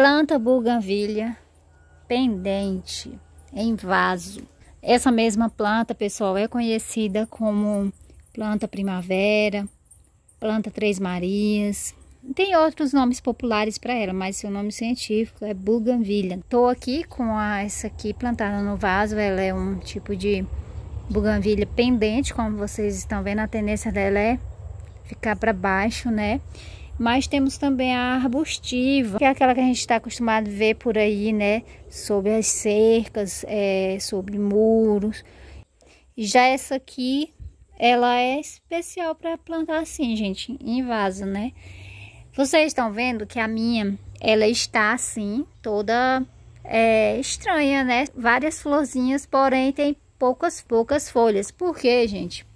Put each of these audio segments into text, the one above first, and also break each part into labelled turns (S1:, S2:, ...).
S1: planta buganvilha pendente em vaso. Essa mesma planta, pessoal, é conhecida como planta primavera, planta três marias. Tem outros nomes populares para ela, mas seu nome científico é buganvilha. Tô aqui com a, essa aqui plantada no vaso, ela é um tipo de buganvilha pendente, como vocês estão vendo, a tendência dela é ficar para baixo, né? Mas temos também a arbustiva, que é aquela que a gente está acostumado a ver por aí, né? Sobre as cercas, é, sobre muros. Já essa aqui, ela é especial para plantar assim, gente, em vaso, né? Vocês estão vendo que a minha, ela está assim, toda é, estranha, né? Várias florzinhas, porém tem poucas, poucas folhas. Por quê, gente?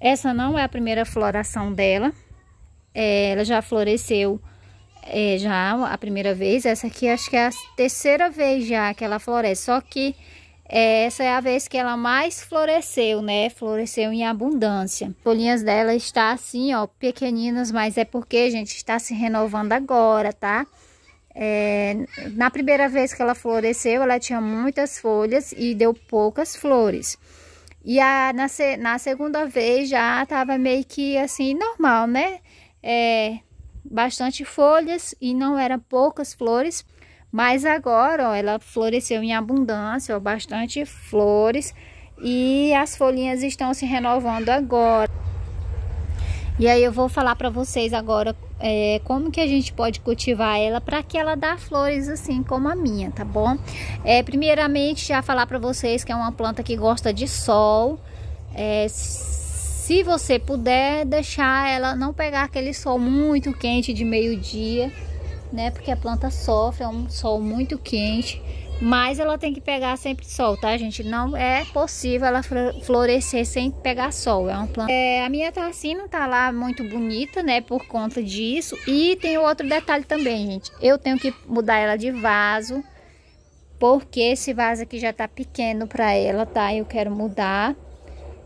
S1: Essa não é a primeira floração dela. É, ela já floresceu é, já a primeira vez. Essa aqui acho que é a terceira vez já que ela floresce. Só que é, essa é a vez que ela mais floresceu, né? Floresceu em abundância. As folhinhas dela está assim, ó, pequeninas, mas é porque, gente, está se renovando agora, tá? É, na primeira vez que ela floresceu, ela tinha muitas folhas e deu poucas flores. E a, na, na segunda vez já estava meio que assim, normal, né? é, bastante folhas e não eram poucas flores, mas agora ó, ela floresceu em abundância, ó, bastante flores e as folhinhas estão se renovando agora. E aí eu vou falar para vocês agora é, como que a gente pode cultivar ela para que ela dá flores assim como a minha, tá bom? É, primeiramente já falar para vocês que é uma planta que gosta de sol, é, se você puder deixar ela não pegar aquele sol muito quente de meio-dia, né? Porque a planta sofre, é um sol muito quente. Mas ela tem que pegar sempre sol, tá, gente? Não é possível ela florescer sem pegar sol. É uma planta. É, a minha tarcina tá lá muito bonita, né? Por conta disso. E tem outro detalhe também, gente. Eu tenho que mudar ela de vaso. Porque esse vaso aqui já tá pequeno pra ela, tá? Eu quero mudar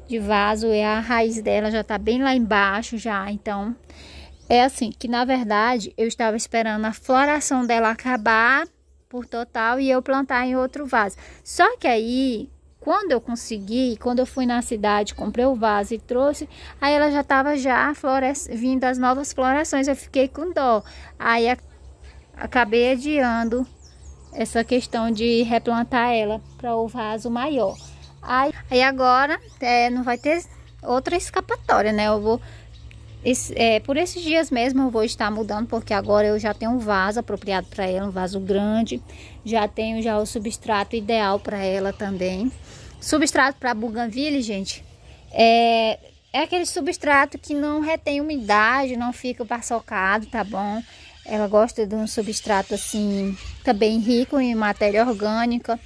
S1: de vaso, é a raiz dela já tá bem lá embaixo já, então é assim, que na verdade eu estava esperando a floração dela acabar por total e eu plantar em outro vaso. Só que aí, quando eu consegui, quando eu fui na cidade, comprei o vaso e trouxe, aí ela já estava já flores... vindo as novas florações, eu fiquei com dó. Aí a... acabei adiando essa questão de replantar ela para o vaso maior. Aí, aí agora é, não vai ter outra escapatória, né? Eu vou... Esse, é, por esses dias mesmo eu vou estar mudando, porque agora eu já tenho um vaso apropriado para ela, um vaso grande. Já tenho já o substrato ideal para ela também. Substrato para buganville, gente, é, é aquele substrato que não retém umidade, não fica passocado, tá bom? Ela gosta de um substrato assim, também rico em matéria orgânica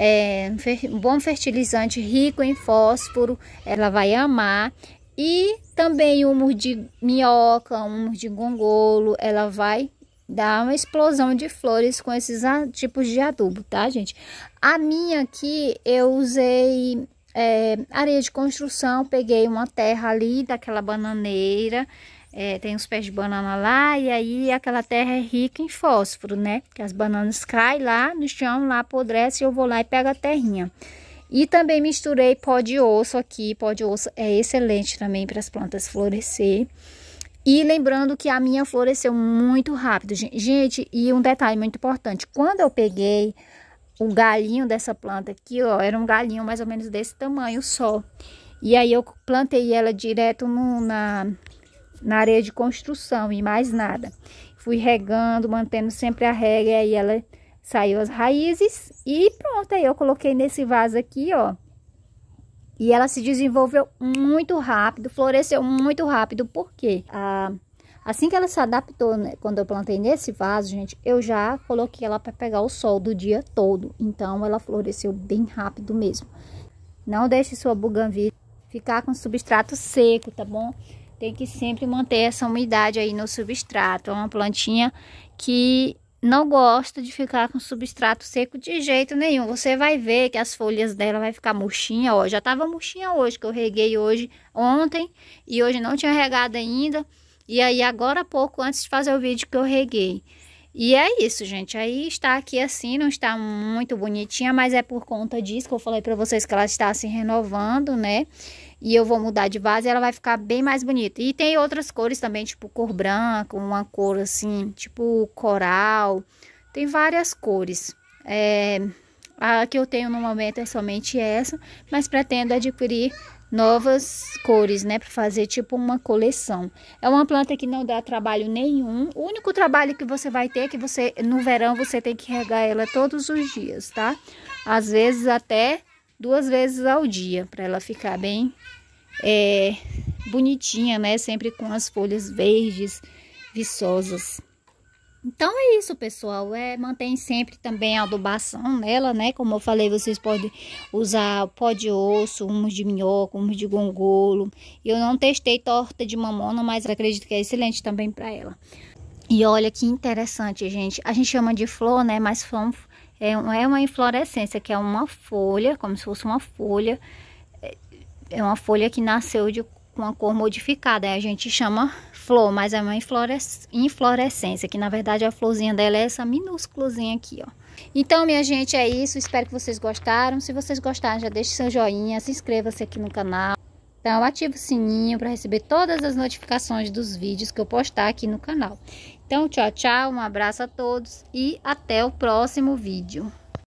S1: é, um bom fertilizante rico em fósforo, ela vai amar. E também humus de minhoca, humus de gongolo, ela vai dar uma explosão de flores com esses tipos de adubo, tá, gente? A minha aqui, eu usei é, areia de construção, peguei uma terra ali daquela bananeira, é, tem os pés de banana lá, e aí aquela terra é rica em fósforo, né? Que as bananas caem lá no chão, lá apodrece, eu vou lá e pego a terrinha. E também misturei pó de osso aqui, pó de osso é excelente também para as plantas florescer. E lembrando que a minha floresceu muito rápido, gente, e um detalhe muito importante, quando eu peguei o galhinho dessa planta aqui, ó, era um galhinho mais ou menos desse tamanho só. E aí eu plantei ela direto no, na na areia de construção e mais nada. Fui regando, mantendo sempre a rega, e aí ela saiu as raízes e pronto, aí eu coloquei nesse vaso aqui, ó. E ela se desenvolveu muito rápido, floresceu muito rápido, porque assim que ela se adaptou, né, quando eu plantei nesse vaso, gente, eu já coloquei ela para pegar o sol do dia todo. Então, ela floresceu bem rápido mesmo. Não deixe sua buganvília ficar com substrato seco, tá bom? Tem que sempre manter essa umidade aí no substrato. É uma plantinha que não gosta de ficar com substrato seco de jeito nenhum. Você vai ver que as folhas dela vai ficar murchinha, ó. Já tava murchinha hoje, que eu reguei hoje, ontem. E hoje não tinha regado ainda. E aí, agora há pouco, antes de fazer o vídeo, que eu reguei. E é isso, gente. Aí está aqui assim, não está muito bonitinha, mas é por conta disso que eu falei para vocês que ela está se renovando, né? e eu vou mudar de base, ela vai ficar bem mais bonita. E tem outras cores também, tipo cor branca, uma cor assim, tipo coral. Tem várias cores. É, a que eu tenho no momento é somente essa, mas pretendo adquirir novas cores, né, para fazer tipo uma coleção. É uma planta que não dá trabalho nenhum. O único trabalho que você vai ter é que você no verão você tem que regar ela todos os dias, tá? Às vezes até duas vezes ao dia, para ela ficar bem é, bonitinha, né? Sempre com as folhas verdes, viçosas. Então é isso, pessoal. É, mantém sempre também a adubação nela, né? Como eu falei, vocês podem usar pó de osso, humus de minhoca, humus de gongolo. Eu não testei torta de mamona, mas acredito que é excelente também para ela. E olha que interessante, gente. A gente chama de flor, né? Mas flor, é é, é uma inflorescência, que é uma folha, como se fosse uma folha. É, é uma folha que nasceu de com a cor modificada. A gente chama flor, mas é uma inflorescência, que na verdade a florzinha dela é essa minúsculozinha aqui, ó. Então, minha gente, é isso. Espero que vocês gostaram. Se vocês gostaram, já deixe seu joinha, se inscreva-se aqui no canal. Então, ativa o sininho para receber todas as notificações dos vídeos que eu postar aqui no canal. Então, tchau, tchau, um abraço a todos e até o próximo vídeo.